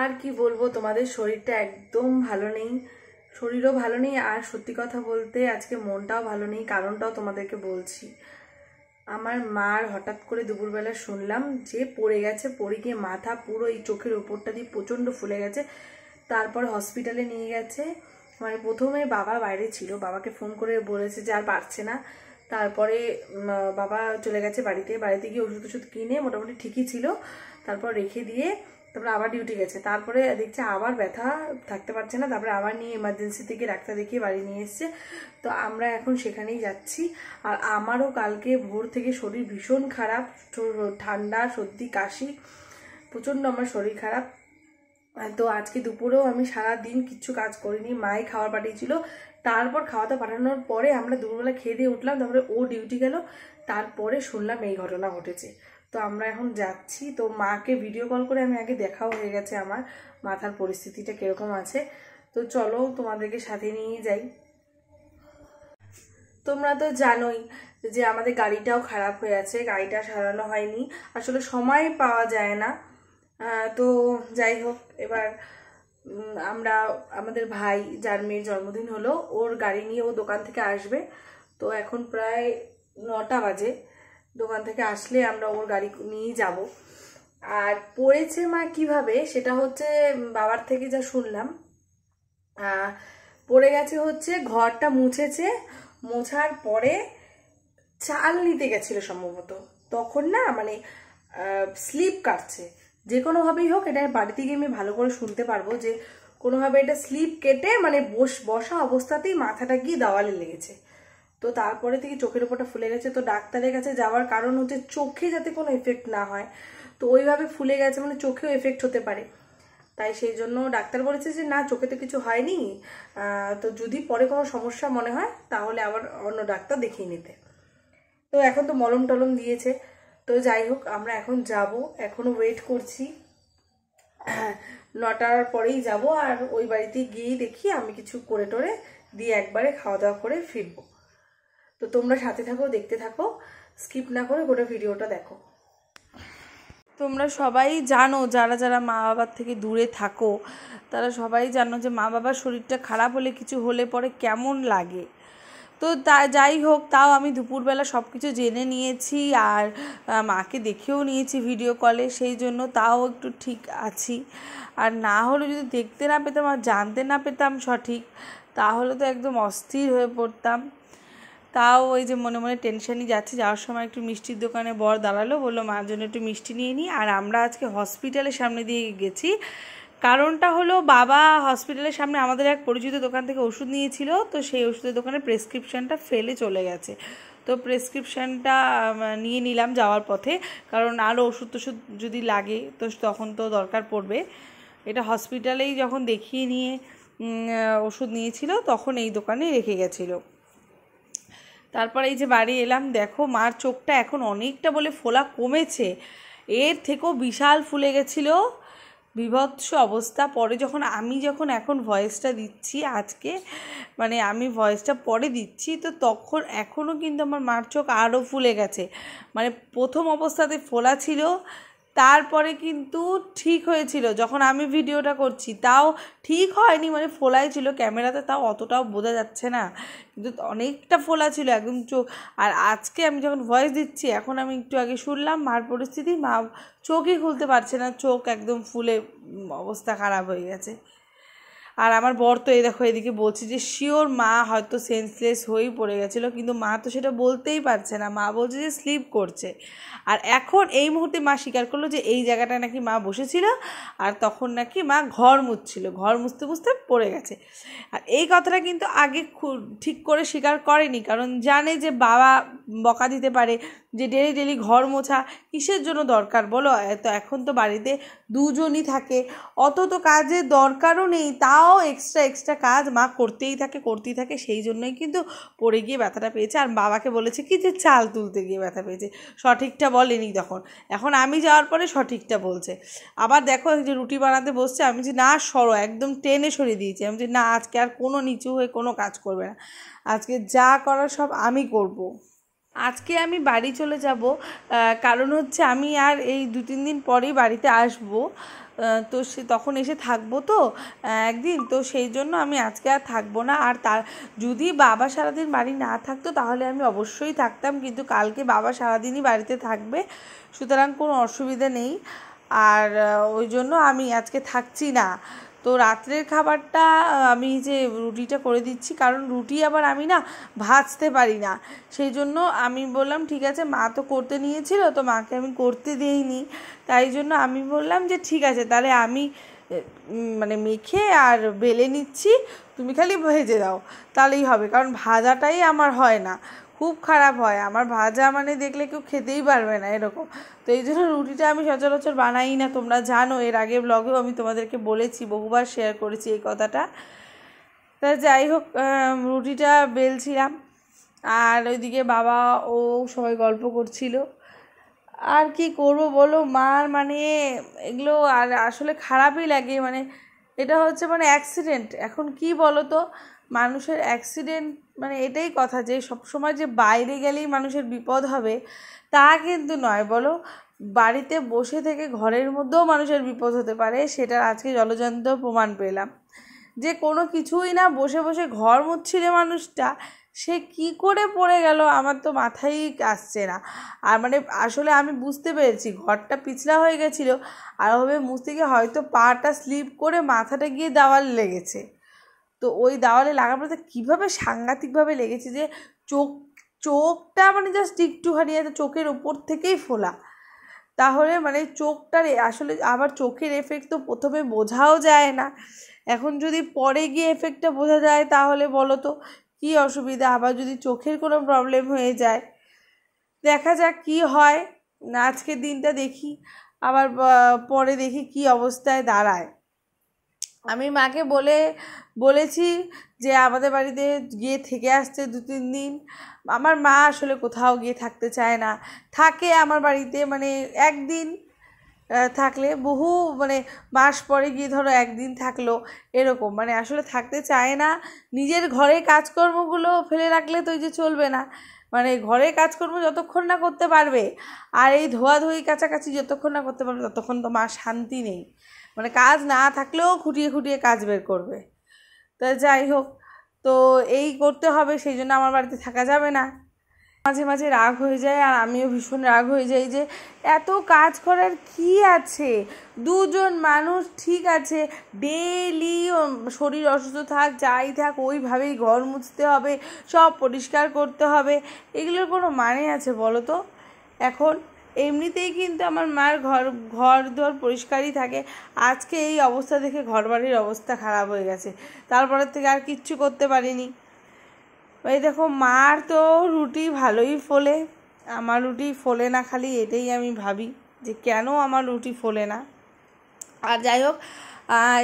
আর কি বলবো তোমাদের শরীরটা একদম ভালো নেই শরীরও ভালো নেই আর সত্যি কথা বলতে আজকে মনটাও ভালো নেই কারণটাও তোমাদেরকে বলছি আমার মার হঠাৎ করে দুপুরবেলা শুনলাম যে পড়ে গেছে পড়ে গিয়ে মাথা পুরো এই চোখের ওপরটা দিয়ে প্রচণ্ড ফুলে গেছে তারপর হসপিটালে নিয়ে গেছে মানে প্রথমে বাবা বাইরে ছিল বাবাকে ফোন করে বলেছে যে আর পারছে না তারপরে বাবা চলে গেছে বাড়িতে বাড়িতে গিয়ে ওষুধ ওষুধ কিনে মোটামুটি ঠিকই ছিল তারপর রেখে দিয়ে তারপরে আবার ডিউটি গেছে তারপরে দেখছে আবার ব্যথা থাকতে পারছে না তারপরে আবার নিয়ে এমার্জেন্সি থেকে ডাক্তার দেখিয়ে বাড়ি নিয়ে এসছে তো আমরা এখন সেখানেই যাচ্ছি আর আমারও কালকে ভোর থেকে শরীর ভীষণ খারাপ ঠান্ডা সর্দি কাশি প্রচণ্ড আমার শরীর খারাপ তো আজকে দুপুরেও আমি সারা দিন কিচ্ছু কাজ করিনি মায়ে খাবার পাঠিয়েছিল তারপর খাওয়া দাওয়া পাঠানোর পরে আমরা দুপুরবেলা খেয়ে দিয়ে উঠলাম তারপরে ও ডিউটি গেল তারপরে শুনলাম এই ঘটনা ঘটেছে তো আমরা এখন যাচ্ছি তো মাকে ভিডিও কল করে আমি আগে দেখাও হয়ে গেছে আমার মাথার পরিস্থিতিটা কীরকম আছে তো চলো তোমাদেরকে সাথে নিয়েই যাই তোমরা তো জানোই যে আমাদের গাড়িটাও খারাপ হয়ে আছে গাড়িটা সারানো হয়নি আসলে সময় পাওয়া যায় না তো যাই হোক এবার আমরা আমাদের ভাই যার মেয়ের জন্মদিন হলো ওর গাড়ি নিয়ে ও দোকান থেকে আসবে তো এখন প্রায় নটা বাজে দোকান থেকে আসলে আমরা ওর গাড়ি নিয়েই যাব আর পড়েছে মা কিভাবে সেটা হচ্ছে বাবার থেকে যা শুনলাম পড়ে গেছে হচ্ছে ঘরটা মুছেছে মোছার পরে চাল নিতে গেছিলো সম্ভবত তখন না মানে স্লিপ কাটছে যে কোনোভাবেই হোক এটা বাড়িতে গিয়ে আমি ভালো করে শুনতে পারবো যে কোনোভাবে এটা স্লিপ কেটে মানে বস বসা অবস্থাতেই মাথাটা গিয়ে দেওয়ালে লেগেছে তো তারপরে থেকে চোখের ওপরটা ফুলে গেছে তো ডাক্তারের কাছে যাওয়ার কারণ হচ্ছে চোখে যাতে কোনো এফেক্ট না হয় তো ওইভাবে ফুলে গেছে মানে চোখেও এফেক্ট হতে পারে তাই সেই জন্য ডাক্তার বলেছে যে না চোখে তো কিছু হয়নি তো যদি পরে কোনো সমস্যা মনে হয় তাহলে আবার অন্য ডাক্তার দেখিয়ে নিতে তো এখন তো মলম টলম দিয়েছে তো যাই হোক আমরা এখন যাব এখনও ওয়েট করছি নটার পরেই যাব আর ওই বাড়িতে গিয়েই দেখি আমি কিছু করে টোরে দিয়ে একবারে খাওয়া দাওয়া করে ফিরবো তো তোমরা সাথে থাকো দেখতে থাকো স্কিপ না করে গোটা ভিডিওটা দেখো তোমরা সবাই জানো যারা যারা মা বাবার থেকে দূরে থাকো তারা সবাই জানো যে মা বাবার শরীরটা খারাপ হলে কিছু হলে পরে কেমন লাগে তো তা যাই হোক তাও আমি দুপুরবেলা সব কিছু জেনে নিয়েছি আর মাকে দেখেও নিয়েছি ভিডিও কলে সেই জন্য তাও একটু ঠিক আছি আর না হলে যদি দেখতে না পেতাম আর জানতে না পেতাম সঠিক তাহলে তো একদম অস্থির হয়ে পড়তাম তাও ওই যে মনে মনে টেনশানই যাচ্ছে যাওয়ার সময় একটু মিষ্টির দোকানে বর দাঁড়ালো বললো মার জন্য একটু মিষ্টি নিয়ে নিই আর আমরা আজকে হসপিটালের সামনে দিয়ে গেছি কারণটা হলো বাবা হসপিটালের সামনে আমাদের এক পরিচিত দোকান থেকে ওষুধ নিয়েছিল তো সেই ওষুধের দোকানে প্রেসক্রিপশানটা ফেলে চলে গেছে তো প্রেসক্রিপশানটা নিয়ে নিলাম যাওয়ার পথে কারণ আরও ওষুধ টষুধ যদি লাগে তো তখন তো দরকার পড়বে এটা হসপিটালেই যখন দেখিয়ে নিয়ে ওষুধ নিয়েছিল তখন এই দোকানে রেখে গেছিলো তারপর এই যে বাড়ি এলাম দেখো মার চোখটা এখন অনেকটা বলে ফোলা কমেছে এর থেকেও বিশাল ফুলে গেছিলো বিভৎস অবস্থা পরে যখন আমি যখন এখন ভয়েসটা দিচ্ছি আজকে মানে আমি ভয়েসটা পরে দিচ্ছি তো তখন এখনও কিন্তু আমার মার চোখ আরও ফুলে গেছে মানে প্রথম অবস্থাতে ফোলা ছিল তারপরে কিন্তু ঠিক হয়েছিল যখন আমি ভিডিওটা করছি তাও ঠিক হয়নি মানে ফোলাই ছিল ক্যামেরাতে তাও অতটাও বোঝা যাচ্ছে না কিন্তু অনেকটা ফোলা ছিল একদম চোখ আর আজকে আমি যখন ভয়েস দিচ্ছি এখন আমি একটু আগে শুনলাম মার পরিস্থিতি মা চোখই খুলতে পারছে না চোখ একদম ফুলে অবস্থা খারাপ হয়ে গেছে আর আমার বর তো এই দেখো এদিকে বলছে যে শিওর মা হয়তো সেন্সলেস হয়েই পড়ে গেছিলো কিন্তু মা তো সেটা বলতেই পারছে না মা বলছে যে স্লিপ করছে আর এখন এই মুহূর্তে মা স্বীকার করলো যে এই জায়গাটা নাকি মা বসেছিল আর তখন নাকি মা ঘর মুছছিল ঘর মুছতে মুছতে পড়ে গেছে আর এই কথাটা কিন্তু আগে ঠিক করে স্বীকার করেনি কারণ জানে যে বাবা বকা দিতে পারে যে ডেলি ডেলি ঘর মোছা কিসের জন্য দরকার বলো তো এখন তো বাড়িতে দুজনই থাকে অত তো কাজের দরকারও নেই তাও এক্সট্রা এক্সট্রা কাজ মা করতেই থাকে করতেই থাকে সেই জন্যই কিন্তু পড়ে গিয়ে ব্যথাটা পেয়েছে আর বাবাকে বলেছে কি যে চাল তুলতে গিয়ে ব্যথা পেয়েছে সঠিকটা বলেনি তখন এখন আমি যাওয়ার পরে সঠিকটা বলছে আবার দেখো যে রুটি বানাতে বসছে আমি যে না সরো একদম টেনে সরিয়ে দিয়েছি আমি যে না আজকে আর কোনো নিচু হয়ে কোনো কাজ করবে না আজকে যা করার সব আমি করবো আজকে আমি বাড়ি চলে যাব কারণ হচ্ছে আমি আর এই দু তিন দিন পরেই বাড়িতে আসব তো সে তখন এসে থাকবো তো একদিন তো সেই জন্য আমি আজকে আর থাকবো না আর তার যদি বাবা সারাদিন বাড়ি না থাকতো তাহলে আমি অবশ্যই থাকতাম কিন্তু কালকে বাবা সারাদিনই বাড়িতে থাকবে সুতরাং কোনো অসুবিধা নেই আর ওই জন্য আমি আজকে থাকছি না তো রাত্রের খাবারটা আমি যে রুটিটা করে দিচ্ছি কারণ রুটি আবার আমি না ভাজতে পারি না সেই জন্য আমি বললাম ঠিক আছে মা তো করতে নিয়েছিল তো মাকে আমি করতে দিইনি তাই জন্য আমি বললাম যে ঠিক আছে তাহলে আমি মানে মেখে আর বেলে নিচ্ছি তুমি খালি ভেজে দাও তাহলেই হবে কারণ ভাজাটাই আমার হয় না খুব খারাপ হয় আমার ভাজা মানে দেখলে কেউ খেতেই পারবে না এরকম তো এই জন্য রুটিটা আমি সচরাচর বানাই না তোমরা জানো এর আগে ব্লগেও আমি তোমাদেরকে বলেছি বহুবার শেয়ার করেছি এই কথাটা তা যাই হোক রুটিটা বেলছিলাম আর ওইদিকে বাবা ও সবাই গল্প করছিল আর কি করব বলো মার মানে এগুলো আর আসলে খারাপই লাগে মানে এটা হচ্ছে মানে অ্যাক্সিডেন্ট এখন কি বলো তো মানুষের অ্যাক্সিডেন্ট মানে এটাই কথা যে সবসময় যে বাইরে গেলেই মানুষের বিপদ হবে তা কিন্তু নয় বলো বাড়িতে বসে থেকে ঘরের মধ্যেও মানুষের বিপদ হতে পারে সেটার আজকে জলজন্ত প্রমাণ পেলাম যে কোনো কিছুই না বসে বসে ঘর মুচ্ছিলে মানুষটা সে কি করে পড়ে গেল আমার তো মাথাই আসছে না আর মানে আসলে আমি বুঝতে পেরেছি ঘরটা পিছলা হয়ে গেছিলো আর ওভাবে মুছতে গিয়ে হয়তো পাটা স্লিপ করে মাথাটা গিয়ে দেওয়াল লেগেছে তো ওই দেওয়ালে লাগার পরে কীভাবে সাংঘাতিকভাবে লেগেছে যে চোখ চোখটা মানে জাস্ট একটুখানি চোখের ওপর থেকেই ফোলা তাহলে মানে চোখটার আসলে আবার চোখের এফেক্ট তো প্রথমে বোঝাও যায় না এখন যদি পরে গিয়ে এফেক্টটা বোঝা যায় তাহলে বলো তো কী অসুবিধা আবার যদি চোখের কোনো প্রবলেম হয়ে যায় দেখা যাক কি হয় আজকের দিনটা দেখি আবার পরে দেখি কি অবস্থায় দাঁড়ায় আমি মাকে বলে বলেছি যে আমাদের বাড়িতে গিয়ে থেকে আসতে দু তিন দিন আমার মা আসলে কোথাও গিয়ে থাকতে চায় না থাকে আমার বাড়িতে মানে একদিন থাকলে বহু মানে মাস পরে গিয়ে ধরো একদিন থাকলো এরকম মানে আসলে থাকতে চায় না নিজের ঘরে কাজকর্মগুলো ফেলে রাখলে তো যে চলবে না মানে ঘরের কাজকর্ম যতক্ষণ না করতে পারবে আর এই ধোয়াধুয়ি কাছাকাছি যতক্ষণ না করতে পারবে ততক্ষণ তো মা শান্তি নেই মানে কাজ না থাকলেও খুঁটিয়ে খুঁটিয়ে কাজ বের করবে তো যাই হোক তো এই করতে হবে সেই জন্য আমার বাড়িতে থাকা যাবে না মাঝে মাঝে রাগ হয়ে যায় আর আমিও ভীষণ রাগ হয়ে যাই যে এত কাজ করার কি আছে দুজন মানুষ ঠিক আছে ডেলি শরীর অসুস্থ থাক যাই থাক ওইভাবেই ঘর মুছতে হবে সব পরিষ্কার করতে হবে এগুলোর কোনো মানে আছে বলো তো এখন এমনিতেই কিন্তু আমার মার ঘর ঘর দর পরিষ্কারই থাকে আজকে এই অবস্থা দেখে ঘর বাড়ির অবস্থা খারাপ হয়ে গেছে তারপরের থেকে আর কিচ্ছু করতে পারিনি এই দেখো মার তো রুটি ভালোই ফোলে আমার রুটি ফোলে না খালি এটাই আমি ভাবি যে কেন আমার রুটি ফোলে না আর যাই হোক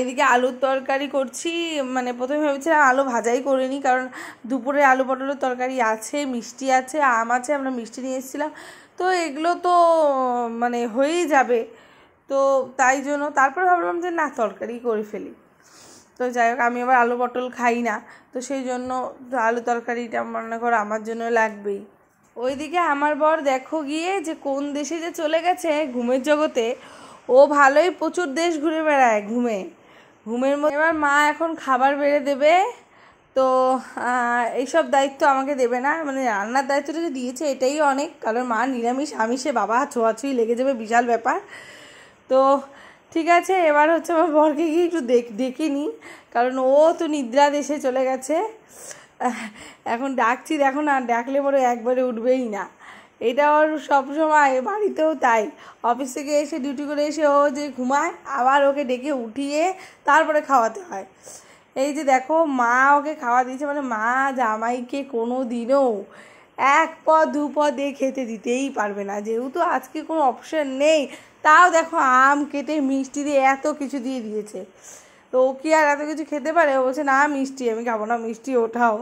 এদিকে আলুর তরকারি করছি মানে প্রথমে ভেবেছিলাম আলু ভাজাই করে নিই কারণ দুপুরে আলু পটলের তরকারি আছে মিষ্টি আছে আম আছে আমরা মিষ্টি নিয়ে এসেছিলাম তো এগুলো তো মানে হয়েই যাবে তো তাই জন্য তারপর ভাবলাম যে না তরকারি করে ফেলি তো যাই হোক আমি আবার আলু পটল খাই না তো সেই জন্য আলু তরকারিটা মনে করো আমার জন্য লাগবেই ওইদিকে আমার বর দেখো গিয়ে যে কোন দেশে যে চলে গেছে ঘুমের জগতে ও ভালোই প্রচুর দেশ ঘুরে বেড়ায় ঘুমে ঘুমের মধ্যে এবার মা এখন খাবার বেড়ে দেবে তো এইসব দায়িত্ব আমাকে দেবে না মানে রান্নার দায়িত্বটা যে দিয়েছে এটাই অনেক কারণ মা নিরামিষ আমিষে বাবা ছোঁয়াছুঁই লেগে যাবে বিশাল ব্যাপার তো ঠিক আছে এবার হচ্ছে আমার বরকে গিয়ে একটু দেখ দেখে নিই কারণ ও তো নিদ্রা দেশে চলে গেছে এখন ডাকছি দেখো না ডাকলে পরে একবারে উঠবেই না এটা ওর সবসময় বাড়িতেও তাই অফিস থেকে এসে ডিউটি করে এসে ও যে ঘুমায় আবার ওকে ডেকে উঠিয়ে তারপরে খাওয়াতে হয় এই যে দেখো মা ওকে খাওয়া দিয়েছে মানে মা জামাইকে কোনো দিনও এক পদ দু পদ দিয়ে খেতে দিতেই পারবে না যেহেতু আজকে কোনো অপশন নেই তাও দেখো আম কেটে মিষ্টি দিয়ে এত কিছু দিয়ে দিয়েছে তো ও কি আর এত কিছু খেতে পারে ও বলছে না মিষ্টি আমি খাবো না মিষ্টি ওঠাও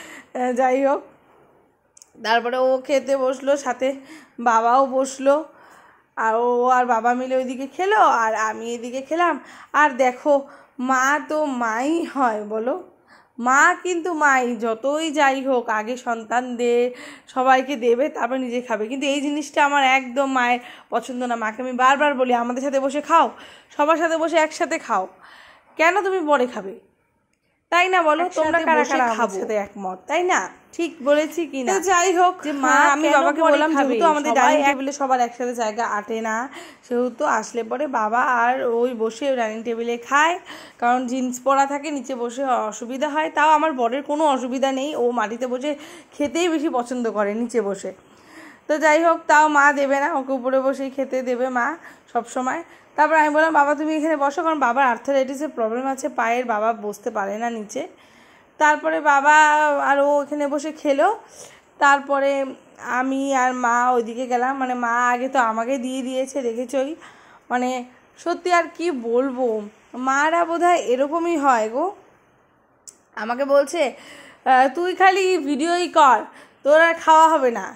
যাই হোক তারপরে ও খেতে বসলো সাথে বাবাও বসলো আর ও আর বাবা মিলে ওইদিকে খেলো আর আমি এদিকে খেলাম আর দেখো মা তো মাই হয় বলো মা কিন্তু মাই যতই যাই হোক আগে সন্তানদের সবাইকে দেবে তারপর নিজে খাবে কিন্তু এই জিনিসটা আমার একদম মায়ের পছন্দ না মাকে আমি বারবার বলি আমাদের সাথে বসে খাও সবার সাথে বসে একসাথে খাও কেন তুমি পরে খাবে তাই না বলো তোমরা কারা কারা খাবো সাথে একমত তাই না ঠিক বলেছি কি না যাই হোক যে মা আমি বাবাকে বললাম যেহেতু আমাদের ডাইনিং টেবিলে সবার একসাথে জায়গা আটে না সেহেতু আসলে পরে বাবা আর ওই বসে ডাইনিং টেবিলে খায় কারণ জিন্স পরা থাকে নিচে বসে অসুবিধা হয় তাও আমার বরের কোনো অসুবিধা নেই ও মাটিতে বসে খেতেই বেশি পছন্দ করে নিচে বসে তো যাই হোক তাও মা দেবে না ওকে উপরে বসেই খেতে দেবে মা সব সময় তারপর আমি বললাম বাবা তুমি এখানে বসো কারণ বাবার আর্থারাইটিসের প্রবলেম আছে পায়ের বাবা বসতে পারে না নিচে তারপরে বাবা আর ও এখানে বসে খেলো তারপরে আমি আর মা ওইদিকে গেলাম মানে মা আগে তো আমাকে দিয়ে দিয়েছে দেখেছই মানে সত্যি আর কি বলবো মারা বোধ হয় এরকমই হয় গো আমাকে বলছে তুই খালি ভিডিওই কর তোর আর খাওয়া হবে না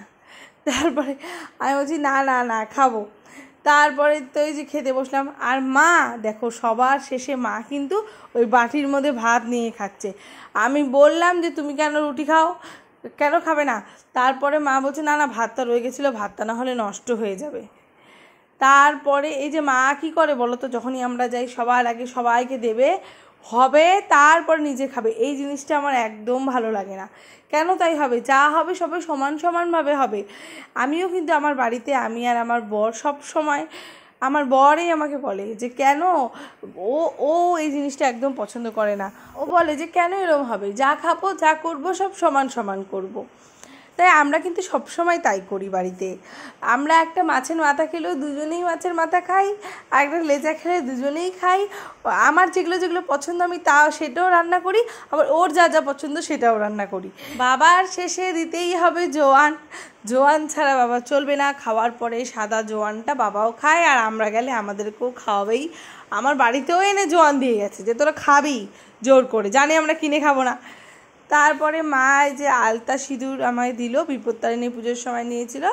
তারপরে আমি বলছি না না না খাবো তারপরে তো এই যে খেতে বসলাম আর মা দেখো সবার শেষে মা কিন্তু ওই বাটির মধ্যে ভাত নিয়ে খাচ্ছে আমি বললাম যে তুমি কেন রুটি খাও কেন খাবে না তারপরে মা বলছে না না ভাতটা রয়ে গেছিলো ভাতটা না হলে নষ্ট হয়ে যাবে তারপরে এই যে মা কি করে বলো তো যখনই আমরা যাই সবার আগে সবাইকে দেবে হবে তারপর নিজে খাবে এই জিনিসটা আমার একদম ভালো লাগে না কেন তাই হবে যা হবে সবাই সমান সমানভাবে হবে আমিও কিন্তু আমার বাড়িতে আমি আর আমার বর সব সময় আমার বরই আমাকে বলে যে কেন ও ও এই জিনিসটা একদম পছন্দ করে না ও বলে যে কেন এরম হবে যা খাবো যা করবো সব সমান সমান করবো তাই আমরা কিন্তু সবসময় তাই করি বাড়িতে আমরা একটা মাছের মাথা খেলেও দুজনেই মাছের মাথা খাই আর একটা লেজা খেলে দুজনেই খাই আমার যেগুলো যেগুলো পছন্দ আমি তা সেটাও রান্না করি আবার ওর যা যা পছন্দ সেটাও রান্না করি বাবার শেষে দিতেই হবে জোয়ান জোয়ান ছাড়া বাবা চলবে না খাওয়ার পরে সাদা জোয়ানটা বাবাও খায় আর আমরা গেলে আমাদেরকেও খাওয়াবেই আমার বাড়িতেও এনে জোয়ান দিয়ে গেছে যে তোরা খাবি জোর করে জানি আমরা কিনে খাবো না তারপরে মা যে আলতা সিঁদুর আমায় দিল বিপত্তারিণী পুজোর সময় নিয়েছিল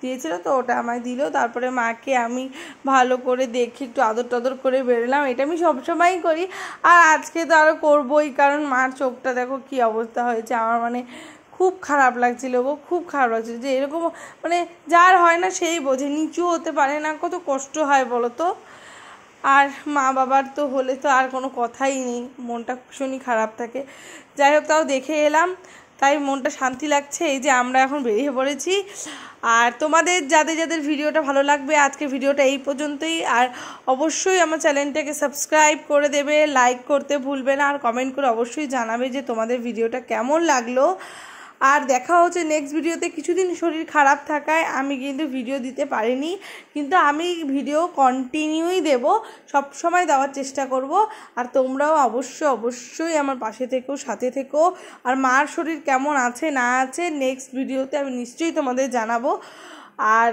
দিয়েছিল তো ওটা আমায় দিল তারপরে মাকে আমি ভালো করে দেখে একটু আদর টাদর করে বেরোলাম এটা আমি সবসময়ই করি আর আজকে তো আরও করবোই কারণ মার চোখটা দেখো কি অবস্থা হয়েছে আমার মানে খুব খারাপ লাগছিল গো খুব খারাপ লাগছিল যে এরকম মানে যার হয় না সেই বোঝে নিচু হতে পারে না কত কষ্ট হয় বলো তো আর মা বাবার তো হলে তো আর কোনো কথাই নেই মনটা ভীষণই খারাপ থাকে যাই হোক তাও দেখে এলাম তাই মনটা শান্তি লাগছে এই যে আমরা এখন বেরিয়ে পড়েছি আর তোমাদের যাদের যাদের ভিডিওটা ভালো লাগবে আজকে ভিডিওটা এই পর্যন্তই আর অবশ্যই আমার চ্যানেলটাকে সাবস্ক্রাইব করে দেবে লাইক করতে ভুলবে না আর কমেন্ট করে অবশ্যই জানাবে যে তোমাদের ভিডিওটা কেমন লাগলো আর দেখা হচ্ছে নেক্সট ভিডিওতে কিছুদিন শরীর খারাপ থাকায় আমি কিন্তু ভিডিও দিতে পারিনি কিন্তু আমি ভিডিও কন্টিনিউই দেবো সব সময় দেওয়ার চেষ্টা করব আর তোমরাও অবশ্যই অবশ্যই আমার পাশে থেকেও সাথে থেকো আর মার শরীর কেমন আছে না আছে নেক্সট ভিডিওতে আমি নিশ্চয়ই তোমাদের জানাবো আর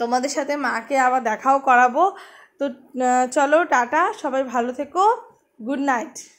তোমাদের সাথে মাকে আবার দেখাও করাবো তো চলো টাটা সবাই ভালো থেকো গুড নাইট